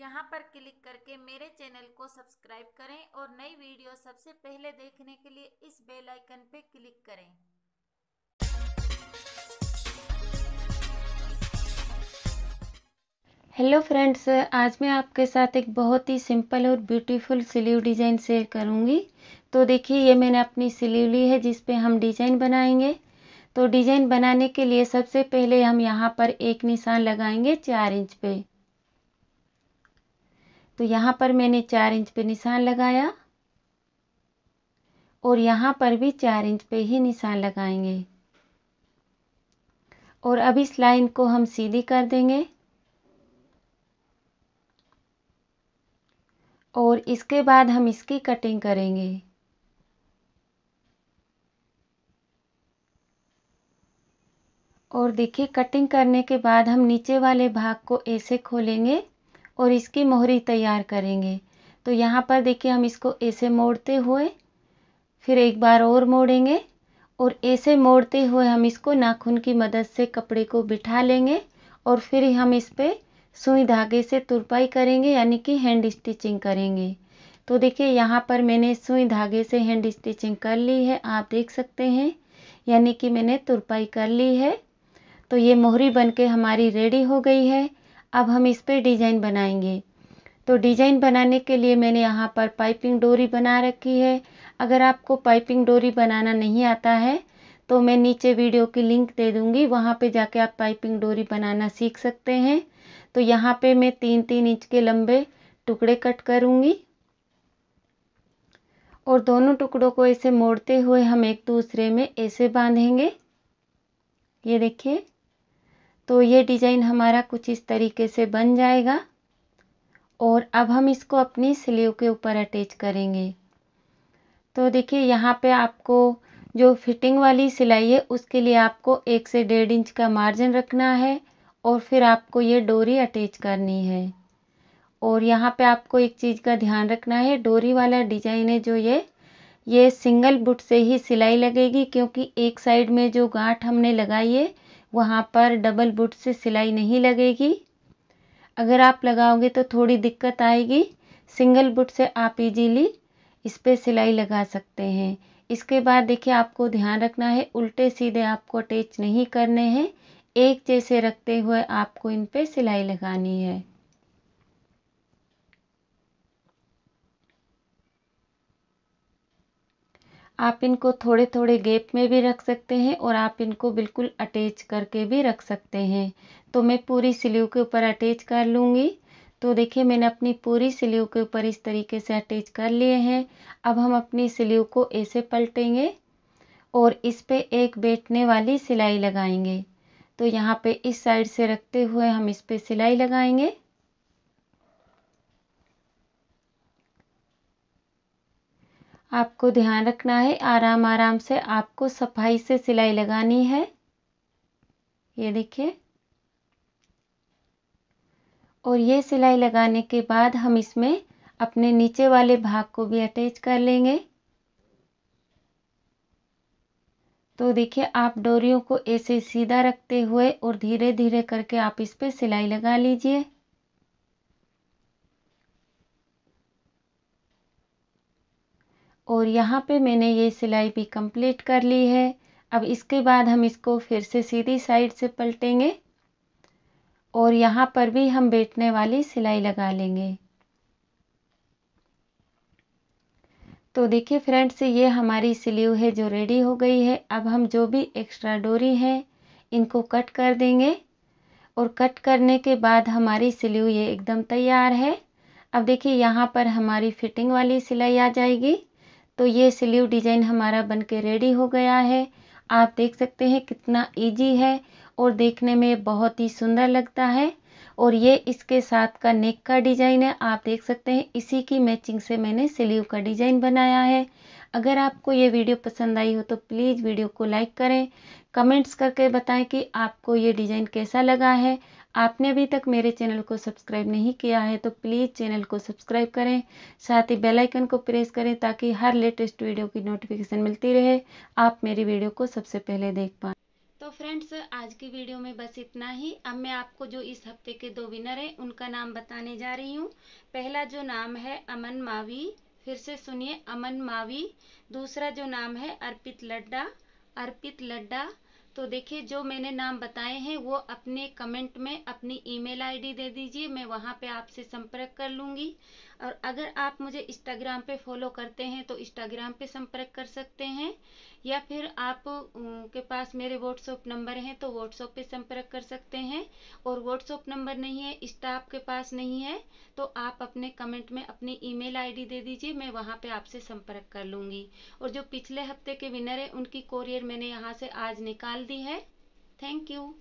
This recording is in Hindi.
यहाँ पर क्लिक करके मेरे चैनल को सब्सक्राइब करें और नई वीडियो सबसे पहले देखने के लिए इस बेल आइकन पर क्लिक करें हेलो फ्रेंड्स आज मैं आपके साथ एक बहुत ही सिंपल और ब्यूटीफुल सिलीव डिज़ाइन शेयर करूंगी तो देखिए ये मैंने अपनी सिलीव ली है जिस पे हम डिज़ाइन बनाएंगे तो डिज़ाइन बनाने के लिए सबसे पहले हम यहाँ पर एक निशान लगाएंगे चार इंच पे तो यहाँ पर मैंने चार इंच पे निशान लगाया और यहाँ पर भी चार इंच पे ही निशान लगाएंगे और अब इस लाइन को हम सीधी कर देंगे और इसके बाद हम इसकी कटिंग करेंगे और देखिए कटिंग करने के बाद हम नीचे वाले भाग को ऐसे खोलेंगे और इसकी मोहरी तैयार करेंगे तो यहाँ पर देखिए हम इसको ऐसे मोड़ते हुए फिर एक बार और मोड़ेंगे और ऐसे मोड़ते हुए हम इसको नाखून की मदद से कपड़े को बिठा लेंगे और फिर हम इस पर सुई धागे से तुरपाई करेंगे यानी कि हैंड स्टिचिंग करेंगे तो देखिए यहाँ पर मैंने सुई धागे से हैंड स्टिचिंग कर ली है आप देख सकते हैं यानी कि मैंने तुरपाई कर ली है तो ये मोहरी बनके हमारी रेडी हो गई है अब हम इस पे डिज़ाइन बनाएंगे तो डिज़ाइन बनाने के लिए मैंने यहाँ पर पाइपिंग डोरी बना रखी है अगर आपको पाइपिंग डोरी बनाना नहीं आता है तो मैं नीचे वीडियो की लिंक दे दूँगी वहाँ पे जाके आप पाइपिंग डोरी बनाना सीख सकते हैं तो यहाँ पे मैं तीन तीन इंच के लंबे टुकड़े कट करूँगी और दोनों टुकड़ों को ऐसे मोड़ते हुए हम एक दूसरे में ऐसे बांधेंगे ये देखिए तो ये डिज़ाइन हमारा कुछ इस तरीके से बन जाएगा और अब हम इसको अपनी स्लीव के ऊपर अटैच करेंगे तो देखिए यहाँ पे आपको जो फिटिंग वाली सिलाई है उसके लिए आपको एक से डेढ़ इंच का मार्जिन रखना है और फिर आपको ये डोरी अटैच करनी है और यहाँ पे आपको एक चीज़ का ध्यान रखना है डोरी वाला डिजाइन है जो ये ये सिंगल बुट से ही सिलाई लगेगी क्योंकि एक साइड में जो गांठ हमने लगाई है वहाँ पर डबल बुट से सिलाई नहीं लगेगी अगर आप लगाओगे तो थोड़ी दिक्कत आएगी सिंगल बुट से आप इजीली इस पर सिलाई लगा सकते हैं इसके बाद देखिए आपको ध्यान रखना है उल्टे सीधे आपको अटैच नहीं करने हैं एक जैसे रखते हुए आपको इन पर सिलाई लगानी है आप इनको थोड़े थोड़े गैप में भी रख सकते हैं और आप इनको बिल्कुल अटैच करके भी रख सकते हैं तो मैं पूरी सिलीव के ऊपर अटैच कर लूँगी तो देखिए मैंने अपनी पूरी सिलीव के ऊपर इस तरीके से अटैच कर लिए हैं अब हम अपनी सिलीव को ऐसे पलटेंगे और इस पे एक बैठने वाली सिलाई लगाएंगे तो यहाँ पे इस साइड से रखते हुए हम इस पे सिलाई लगाएंगे आपको ध्यान रखना है आराम आराम से आपको सफाई से सिलाई लगानी है ये देखिए और ये सिलाई लगाने के बाद हम इसमें अपने नीचे वाले भाग को भी अटैच कर लेंगे तो देखिए आप डोरियों को ऐसे सीधा रखते हुए और धीरे धीरे करके आप इस पर सिलाई लगा लीजिए और यहाँ पे मैंने ये सिलाई भी कंप्लीट कर ली है अब इसके बाद हम इसको फिर से सीधी साइड से पलटेंगे और यहाँ पर भी हम बैठने वाली सिलाई लगा लेंगे तो देखिए फ्रेंड्स ये हमारी सिलीव है जो रेडी हो गई है अब हम जो भी एक्स्ट्रा डोरी है इनको कट कर देंगे और कट करने के बाद हमारी सिलीव ये एकदम तैयार है अब देखिए यहाँ पर हमारी फिटिंग वाली सिलाई आ जाएगी तो ये स्लीव डिज़ाइन हमारा बन के रेडी हो गया है आप देख सकते हैं कितना इजी है और देखने में बहुत ही सुंदर लगता है और ये इसके साथ का नेक का डिज़ाइन है आप देख सकते हैं इसी की मैचिंग से मैंने स्लीव का डिज़ाइन बनाया है अगर आपको ये वीडियो पसंद आई हो तो प्लीज़ वीडियो को लाइक करें कमेंट्स करके बताएं कि आपको ये डिज़ाइन कैसा लगा है आपने अभी तक मेरे चैनल को सब्सक्राइब नहीं किया है तो प्लीज़ चैनल को सब्सक्राइब करें साथ ही बेल आइकन को प्रेस करें ताकि हर लेटेस्ट वीडियो की नोटिफिकेशन मिलती रहे आप मेरी वीडियो को सबसे पहले देख पाएँ तो फ्रेंड्स आज की वीडियो में बस इतना ही अब मैं आपको जो इस हफ्ते के दो विनर हैं उनका नाम बताने जा रही हूँ पहला जो नाम है अमन मावी फिर से सुनिए अमन मावी दूसरा जो नाम है अर्पित लड्डा अर्पित लड्डा तो देखिए जो मैंने नाम बताए हैं वो अपने कमेंट में अपनी ईमेल आईडी दे दीजिए मैं वहाँ पे आपसे संपर्क कर लूँगी और अगर आप मुझे इंस्टाग्राम पे फॉलो करते हैं तो इंस्टाग्राम पे संपर्क कर सकते हैं या फिर आप के पास मेरे व्हाट्सअप नंबर हैं तो व्हाट्सअप पे संपर्क कर सकते हैं और व्हाट्सअप नंबर नहीं है इंस्टा आपके पास नहीं है तो आप अपने कमेंट में अपनी ईमेल आईडी दे दीजिए मैं वहाँ पे आपसे संपर्क कर लूँगी और जो पिछले हफ्ते के विनर हैं उनकी कोरियर मैंने यहाँ से आज निकाल दी है थैंक यू